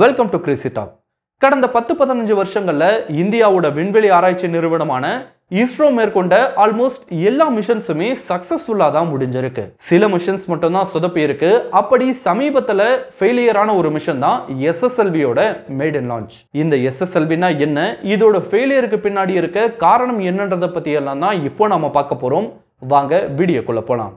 welcome to கிரிசி talk கடந்த பத்து பதினஞ்சு வருஷங்களில் இந்தியாவோட விண்வெளி ஆராய்ச்சி நிறுவனமான இஸ்ரோ மேற்கொண்ட ஆல்மோஸ்ட் எல்லா மிஷன்ஸுமே சக்ஸஸ்ஃபுல்லாக தான் முடிஞ்சிருக்கு சில மிஷன்ஸ் மட்டும்தான் சொதப்பி இருக்கு அப்படி சமீபத்தில் ஃபெயிலியரான ஒரு மிஷன் தான் எஸ்எஸ்எல்வியோட மேடன் லான்ச் இந்த எஸ்எஸ்எல்வினா என்ன இதோட ஃபெயிலியருக்கு பின்னாடி இருக்க காரணம் என்னன்றதை பற்றியெல்லாம் தான் இப்போ நம்ம பார்க்க போகிறோம் வாங்க வீடியோக்குள்ளே போகலாம்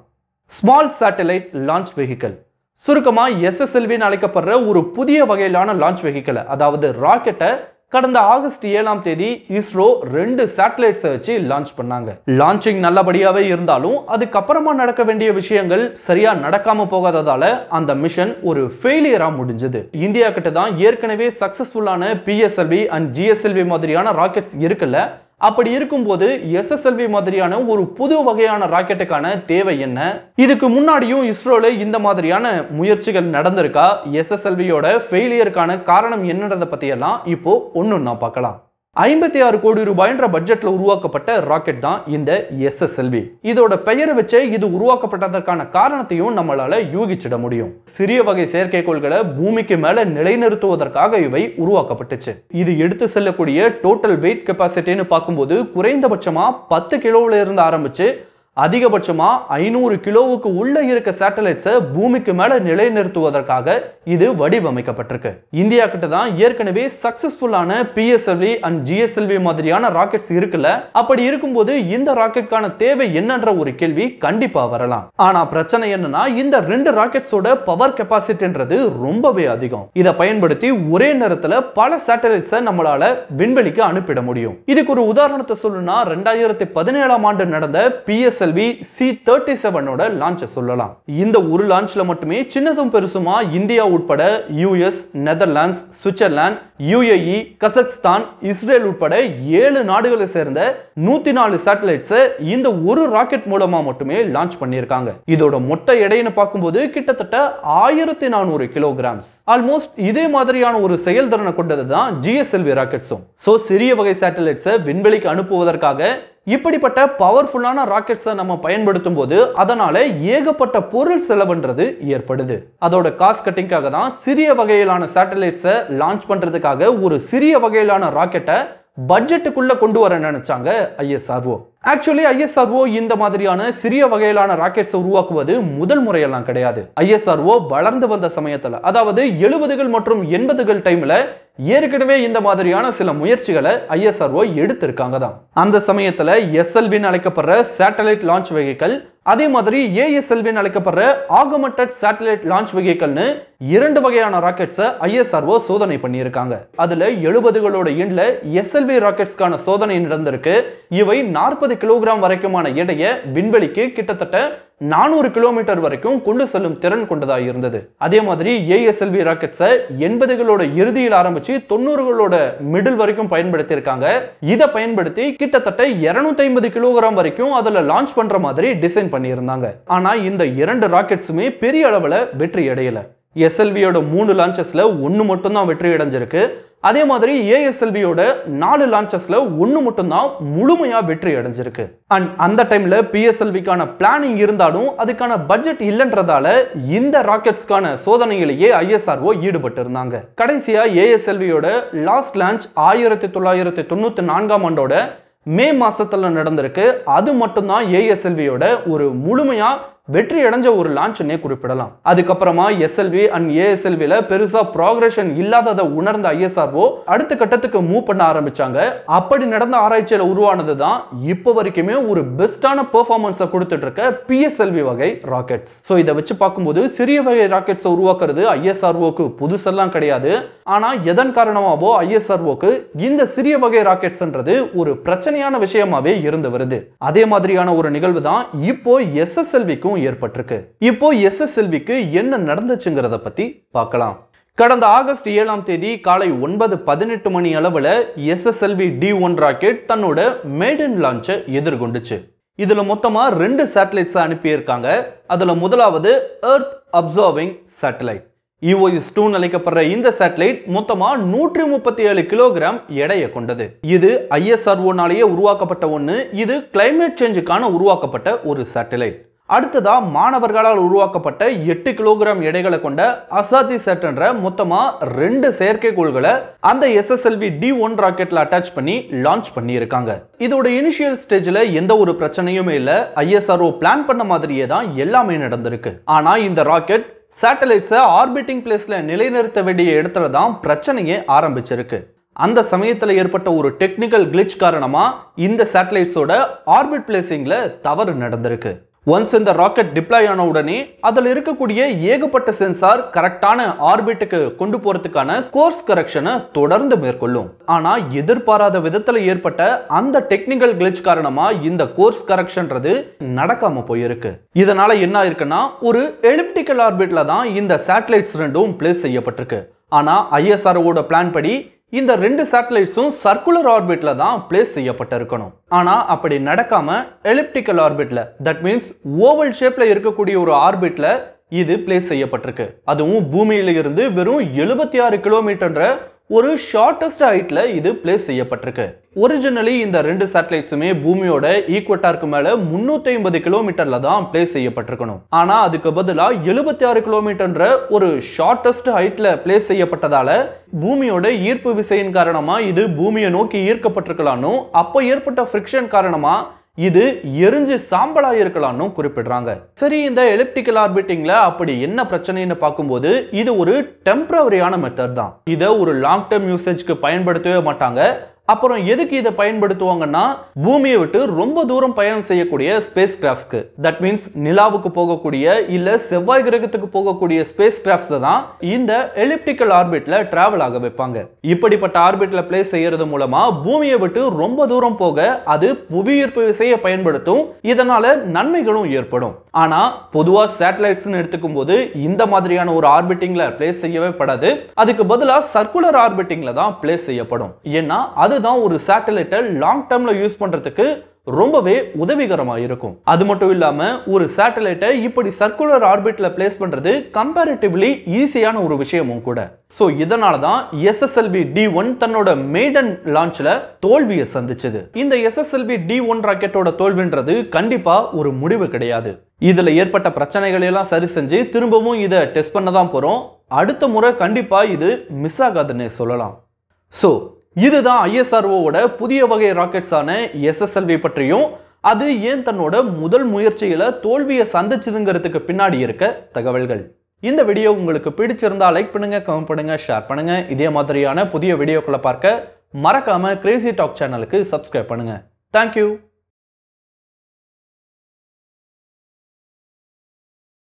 ஸ்மால் சேட்டலைட் லான்ச் வெஹிக்கல் சுருக்கமாக எஸ்எஸ்எல்வின்னு அழைக்கப்படுற ஒரு புதிய வகையிலான லான்ச் வெஹிக்கல் அதாவது ராக்கெட்டை கடந்த ஆகஸ்ட் ஏழாம் தேதி இஸ்ரோ ரெண்டு சேட்டலைட்ஸை வச்சு லான்ச் பண்ணாங்க லான்ச்சிங் நல்லபடியாகவே இருந்தாலும் அதுக்கப்புறமா நடக்க வேண்டிய விஷயங்கள் சரியா நடக்காம போகாததால அந்த மிஷன் ஒரு ஃபெயிலியரா முடிஞ்சது இந்தியா கிட்ட தான் ஏற்கனவே சக்சஸ்ஃபுல்லான பிஎஸ்எல்வி அண்ட் ஜிஎஸ்எல்வி மாதிரியான ராக்கெட்ஸ் இருக்குல்ல அப்படி இருக்கும்போது எஸ்எஸ்எல்வி மாதிரியான ஒரு புது வகையான ராக்கெட்டுக்கான தேவை என்ன இதுக்கு முன்னாடியும் இஸ்ரோல இந்த மாதிரியான முயற்சிகள் நடந்திருக்கா எஸ்எஸ்எல்வியோட ஃபெயிலியருக்கான காரணம் என்னன்றதை பற்றியெல்லாம் இப்போ ஒன்று நான் பார்க்கலாம் ஐம்பத்தி ஆறு கோடி ரூபாய்ன்ற பட்ஜெட்ல உருவாக்கப்பட்ட ராக்கெட் தான் இந்த எஸ்எஸ்எல்வி இதோட பெயரை வச்சே இது உருவாக்கப்பட்டதற்கான காரணத்தையும் நம்மளால யூகிச்சிட முடியும் சிறிய வகை செயற்கைக்கோள்களை பூமிக்கு மேல நிலைநிறுத்துவதற்காக இவை உருவாக்கப்பட்டுச்சு இது எடுத்து செல்லக்கூடிய டோட்டல் வெயிட் கெப்பாசிட்டின்னு பார்க்கும்போது குறைந்தபட்சமா பத்து கிலோவில் இருந்து ஆரம்பிச்சு அதிகபட்சமாக ஐநூறு கிலோவுக்கு உள்ளே இருக்க சேட்டலைட்ஸை பூமிக்கு மேலே நிலைநிறுத்துவதற்காக இது வடிவமைக்கப்பட்டிருக்கு இந்தியா கிட்ட தான் ஏற்கனவே சக்சஸ்ஃபுல்லான பிஎஸ்எல்வி அண்ட் ஜிஎஸ்எல்வி மாதிரியான ராக்கெட்ஸ் இருக்குல்ல அப்படி இருக்கும்போது இந்த ராக்கெட்கான தேவை என்னன்ற ஒரு கேள்வி கண்டிப்பாக வரலாம் ஆனால் பிரச்சனை என்னன்னா இந்த ரெண்டு ராக்கெட்ஸோட பவர் கெப்பாசிட்டின்றது ரொம்பவே அதிகம் இதை பயன்படுத்தி ஒரே நேரத்தில் பல சேட்டலைட்ஸை நம்மளால விண்வெளிக்கு அனுப்பிட முடியும் இதுக்கு ஒரு உதாரணத்தை சொல்லணும்னா ரெண்டாயிரத்தி பதினேழாம் ஆண்டு நடந்த பிஎஸ் டிஎஸ்எல்வி சி தேர்ட்டி செவனோட லான்ச்சை சொல்லலாம் இந்த ஒரு லான்ச்ல மட்டுமே சின்னதும் பெருசுமா இந்தியா உட்பட US Netherlands Switzerland UAE Kazakhstan Israel உட்பட ஏழு நாடுகளை சேர்ந்த நூத்தி நாலு சேட்டலைட்ஸ் இந்த ஒரு ராக்கெட் மூலமா மட்டுமே லான்ச் பண்ணியிருக்காங்க இதோட மொத்த எடைன்னு பார்க்கும்போது கிட்டத்தட்ட ஆயிரத்தி நானூறு கிலோகிராம்ஸ் ஆல்மோஸ்ட் இதே மாதிரியான ஒரு செயல்திறனை கொண்டது தான் ஜிஎஸ்எல்வி ராக்கெட்ஸும் ஸோ சிறிய வகை சேட்டலைட்ஸ் விண்வெளிக்கு அனுப்புவதற்காக இப்படிப்பட்ட பவர்ஃபுல்லான ராக்கெட்ஸை நம்ம பயன்படுத்தும் போது அதனால ஏகப்பட்ட பொருள் செலவுன்றது ஏற்படுது அதோட காஸ்ட் கட்டிங்காக தான் சிறிய வகையிலான சேட்டலைட்ஸை லான்ச் பண்றதுக்காக ஒரு சிறிய வகையிலான ராக்கெட்டை பட்ஜெட்டுக்குள்ள கொண்டு வர நினைச்சாங்க ஐஎஸ்ஆர்ஓ ஆக்சுவலி ஐஎஸ்ஆர்ஓ இந்த மாதிரியான சிறிய வகையிலான ராக்கெட்ஸ் உருவாக்குவது முதல் முறையெல்லாம் கிடையாது ஐஎஸ்ஆர்ஓ வளர்ந்து வந்த சமயத்தில் அதாவது எழுபதுகள் மற்றும் எண்பதுகள் டைம்ல ஏற்கனவே இந்த மாதிரியான சில முயற்சிகளை ஐஎஸ்ஆர்ஓ எடுத்திருக்காங்க தான் அந்த சமயத்தில் எஸ்எல்வின்னு அழைக்கப்படுற சேட்டலைட் லான்ச் வெஹிக்கல் அதே மாதிரி ஏஎஸ்எல்வின்னு அழைக்கப்படுற ஆகமட்டட் சேட்டலைட் லான்ச் வெஹிக்கல்னு இரண்டு வகையான ராக்கெட்ஸை ஐஎஸ்ஆர்ஓ சோதனை பண்ணியிருக்காங்க அதில் எழுபதுகளோட எண்ணில் எஸ்எல்வி ராக்கெட்ஸ்க்கான சோதனை நடந்திருக்கு இவை நாற்பது ஐம்பது கிலோகிராம் வரைக்குமான எடையை விண்வெளிக்கு கிட்டத்தட்ட நானூறு கிலோமீட்டர் வரைக்கும் கொண்டு செல்லும் திறன் கொண்டதாக இருந்தது அதே மாதிரி ஏஎஸ்எல்வி ராக்கெட்ஸை எண்பதுகளோட இறுதியில் ஆரம்பிச்சு தொண்ணூறுகளோட மிடில் வரைக்கும் பயன்படுத்தி இருக்காங்க இதை பயன்படுத்தி கிட்டத்தட்ட இருநூத்தி ஐம்பது கிலோகிராம் வரைக்கும் அதுல லான்ச் பண்ற மாதிரி டிசைன் பண்ணியிருந்தாங்க ஆனா இந்த இரண்டு ராக்கெட்ஸுமே பெரிய அளவுல வெற்றி அடையலை எஸ்எல்வியோட மூணு லான்ச்சஸில் ஒன்று மட்டும்தான் வெற்றி அடைஞ்சிருக்கு அதே மாதிரி ஏஎஸ்எல்வியோட நாலு லான்ச்சஸில் ஒன்று மட்டும்தான் முழுமையாக வெற்றி அடைஞ்சிருக்கு அண்ட் அந்த டைமில் பிஎஸ்எல்விக்கான பிளானிங் இருந்தாலும் அதுக்கான பட்ஜெட் இல்லைன்றதால இந்த ராக்கெட்ஸ்க்கான சோதனைகளையே ஐஎஸ்ஆர்ஓ ஈடுபட்டு இருந்தாங்க கடைசியாக ஏஎஸ்எல்வியோட லாஸ்ட் லான்ச் ஆயிரத்தி தொள்ளாயிரத்தி தொண்ணூற்றி நான்காம் ஆண்டோட மே மாசத்துல நடந்திருக்கு அது மட்டும்தான் ஏஎஸ்எல்வியோட ஒரு முழுமையா வெற்றி அடைஞ்ச ஒரு லான்ச்னே குறிப்பிடலாம் அதுக்கப்புறமா எஸ்எல்வி அண்ட் ஏஎஸ்எல்வில பெருசா ப்ராக்ரஷன் இல்லாததை உணர்ந்த ஐஎஸ்ஆர்ஓ அடுத்த கட்டத்துக்கு மூவ் பண்ண ஆரம்பிச்சாங்க அப்படி நடந்த ஆராய்ச்சியில் உருவானது தான் இப்போ வரைக்குமே ஒரு பெஸ்டான பெர்ஃபார்மன்ஸை கொடுத்துட்டு இருக்க பிஎஸ்எல்வி வகை ராக்கெட்ஸ் ஸோ இதை வச்சு பார்க்கும்போது சிறிய வகை ராக்கெட்ஸை உருவாக்குறது ஐஎஸ்ஆர்ஓக்கு புதுசெல்லாம் கிடையாது ஆனால் எதன் காரணமாகவோ ஐஎஸ்ஆர்ஓக்கு இந்த சிறிய வகை ராக்கெட்ஸ்ன்றது ஒரு பிரச்சனையான விஷயமாவே இருந்து வருது அதே மாதிரியான ஒரு நிகழ்வு தான் இப்போ எஸ்எஸ்எல்விக்கும் ஏற்பட்டிருக்கு இப்போ எஸ்எஸ்எல்விக்கு என்ன நடந்துச்சுங்கிறத பத்தி பார்க்கலாம் கடந்த ஆகஸ்ட் ஏழாம் தேதி காலை ஒன்பது பதினெட்டு மணி அளவில் எஸ்எஸ்எல்வி டி ஒன் ராக்கெட் தன்னோட மேடன் லான்ச்சை எதிர்கொண்டுச்சு இதில் மொத்தமாக ரெண்டு சேட்டலைட்ஸை அனுப்பியிருக்காங்க அதில் முதலாவது அர்த் அப்சர்விங் சேட்டலைட் இஓஎஸ் e டூன்னு அழைக்கப்படுற இந்த சேட்டலைட் மொத்தமாக நூற்றி முப்பத்தி ஏழு கிலோகிராம் எடையை கொண்டது இது ஐஎஸ்ஆர்ஓனாலேயே உருவாக்கப்பட்ட ஒன்று இது கிளைமேட் சேஞ்சுக்கான உருவாக்கப்பட்ட ஒரு சேட்டலைட் அடுத்ததா மாணவர்களால் உருவாக்கப்பட்ட எட்டு கிலோகிராம் எடைகளை கொண்ட அசாதி சேட்டன்ற மொத்தமாக ரெண்டு செயற்கைக்கோள்களை அந்த எஸ்எஸ்எல்வி டி ஒன் ராக்கெட்ல அட்டாச் பண்ணி லான்ச் பண்ணியிருக்காங்க இதோட இனிஷியல் ஸ்டேஜில் எந்த ஒரு பிரச்சனையுமே இல்லை ஐஎஸ்ஆர்ஓ பிளான் பண்ண மாதிரியே தான் எல்லாமே நடந்திருக்கு ஆனால் இந்த ராக்கெட் சேட்டலைட்ஸை ஆர்பிட்டிங் பிளேஸில் நிலைநிறுத்த வேண்டிய இடத்துல தான் பிரச்சனையே ஆரம்பிச்சிருக்கு அந்த சமயத்தில் ஏற்பட்ட ஒரு டெக்னிக்கல் கிளிச் காரணமாக இந்த சேட்டலைட்ஸோட ஆர்பிட் பிளேசிங்கில் தவறு நடந்திருக்கு ஒன்ஸ் இந்த ராக்கெட் டிப்ளாய் ஆன உடனே அதில் இருக்கக்கூடிய ஏகப்பட்ட சென்சார் கரெக்டான ஆர்பிட்டுக்கு கொண்டு போறதுக்கான கோர்ஸ் கரெக்ஷனை தொடர்ந்து மேற்கொள்ளும் ஆனால் எதிர்பாராத விதத்தில் ஏற்பட்ட அந்த டெக்னிக்கல் கிளிச் காரணமா இந்த கோர்ஸ் கரெக்ஷன்றது நடக்காம போயிருக்கு இதனால என்ன ஆயிருக்குன்னா ஒரு எலிப்டிக்கல் ஆர்பிட்ல தான் இந்த சேட்டலைட்ஸ் ரெண்டும் பிளேஸ் செய்யப்பட்டிருக்கு ஆனால் ஐஎஸ்ஆர்ஓட பிளான் படி இந்த ரெண்டு சேட்டலைட்ஸும் சர்க்குலர் ஆர்பிட்ல தான் பிளேஸ் செய்யப்பட்டிருக்கணும் ஆனால் அப்படி நடக்காம எலிப்டிக்கல் ஆர்பிட்ல தட் மீன்ஸ் ஓவல் ஷேப்ல இருக்கக்கூடிய ஒரு ஆர்பிட்ல இது பிளேஸ் செய்யப்பட்டிருக்கு அதுவும் பூமியில இருந்து வெறும் எழுபத்தி ஆறு கிலோமீட்டர்ன்ற ஒரு ஷார்ட்டஸ்ட் ஹைட்டில் இது பிளேஸ் செய்யப்பட்டிருக்கு ஒரிஜினலி இந்த ரெண்டு சேட்டலைட்ஸுமே பூமியோட ஈக்குவட்டாருக்கு மேலே முந்நூற்றி ஐம்பது கிலோமீட்டர்ல தான் பிளேஸ் செய்யப்பட்டிருக்கணும் ஆனால் அதுக்கு பதிலாக எழுபத்தி ஆறு கிலோமீட்டர்ன்ற ஒரு ஷார்டஸ்ட் ஹைட்டில் பிளேஸ் செய்யப்பட்டதால பூமியோட ஈர்ப்பு விசையின் காரணமாக இது பூமியை நோக்கி ஈர்க்கப்பட்டிருக்கலான்னு அப்போ ஏற்பட்ட ஃப்ரிக்ஷன் காரணமாக இது எரிஞ்சு சாம்பலா இருக்கலாம்னு குறிப்பிடுறாங்க சரி இந்த எலிப்டிக்கல் ஆர்பிட்டிங்ல அப்படி என்ன பிரச்சனைன்னு பார்க்கும்போது இது ஒரு டெம்பரவரியான மெத்தட் தான் இதை ஒரு லாங் டேர்ம் யூசேஜ்க்கு பயன்படுத்தவே மாட்டாங்க அப்புறம் எதுக்கு இதை பயன்படுத்துவாங்கன்னா பூமியை விட்டு ரொம்ப தூரம் பயணம் செய்யக்கூடிய ஸ்பேஸ் கிராஃப்ட்ஸ்க்கு தட் மீன்ஸ் நிலாவுக்கு போகக்கூடிய இல்ல செவ்வாய் கிரகத்துக்கு போகக்கூடிய ஸ்பேஸ் கிராஃப்ட்ஸ் தான் இந்த எலிப்டிக்கல் ஆர்பிட்ல டிராவல் ஆக வைப்பாங்க இப்படிப்பட்ட ஆர்பிட்ல பிளேஸ் செய்யறது மூலமா பூமியை விட்டு ரொம்ப தூரம் போக அது புவியீர்ப்பு விசையை பயன்படுத்தும் இதனால நன்மைகளும் ஏற்படும் ஆனா பொதுவா சேட்டலைட்ஸ் எடுத்துக்கும் போது இந்த மாதிரியான ஒரு ஆர்பிட்டிங்ல பிளேஸ் செய்யவே படாது அதுக்கு பதிலாக சர்க்குலர் ஆர்பிட்டிங்ல தான் பிளேஸ் செய்யப்படும் ஏன்னா அது தான் ஒரு சேட்டலைட்டை லாங் டேர்மில் யூஸ் பண்ணுறதுக்கு ரொம்பவே உதவிகரமாக இருக்கும் அது மட்டும் இல்லாமல் ஒரு சேட்டலைட்டை இப்படி சர்க்குலர் ஆர்பிட்டில் பிளேஸ் பண்ணுறது கம்பேரிட்டிவ்லி ஈஸியான ஒரு விஷயமும் கூட ஸோ இதனால தான் எஸ்எஸ்எல்வி டி ஒன் தன்னோட மேடன் லான்ச்சில் தோல்வியை சந்திச்சது இந்த எஸ்எஸ்எல்வி டி ஒன் ராக்கெட்டோட தோல்வின்றது கண்டிப்பாக ஒரு முடிவு கிடையாது இதில் ஏற்பட்ட பிரச்சனைகள் எல்லாம் சரி செஞ்சு திரும்பவும் இதை டெஸ்ட் பண்ண தான் போகிறோம் அடுத்த முறை கண்டிப்பாக இது மிஸ் ஆகாதுன்னு சொல்லலாம் ஸோ இதுதான் ஐஎஸ்ஆர்ஓவோட புதிய வகை ராக்கெட்ஸான எஸ்எஸ்எல்வி பற்றியும் அது ஏன் தன்னோட முதல் முயற்சியில தோல்வியை சந்திச்சதுங்கிறதுக்கு பின்னாடி இருக்க தகவல்கள் இந்த வீடியோ உங்களுக்கு பிடிச்சிருந்தா லைக் பண்ணுங்க கமெண்ட் பண்ணுங்க ஷேர் பண்ணுங்க இதே மாதிரியான புதிய வீடியோக்களை பார்க்க மறக்காம கிரேசி டாக் சேனலுக்கு சப்ஸ்கிரைப் பண்ணுங்க தேங்க்யூ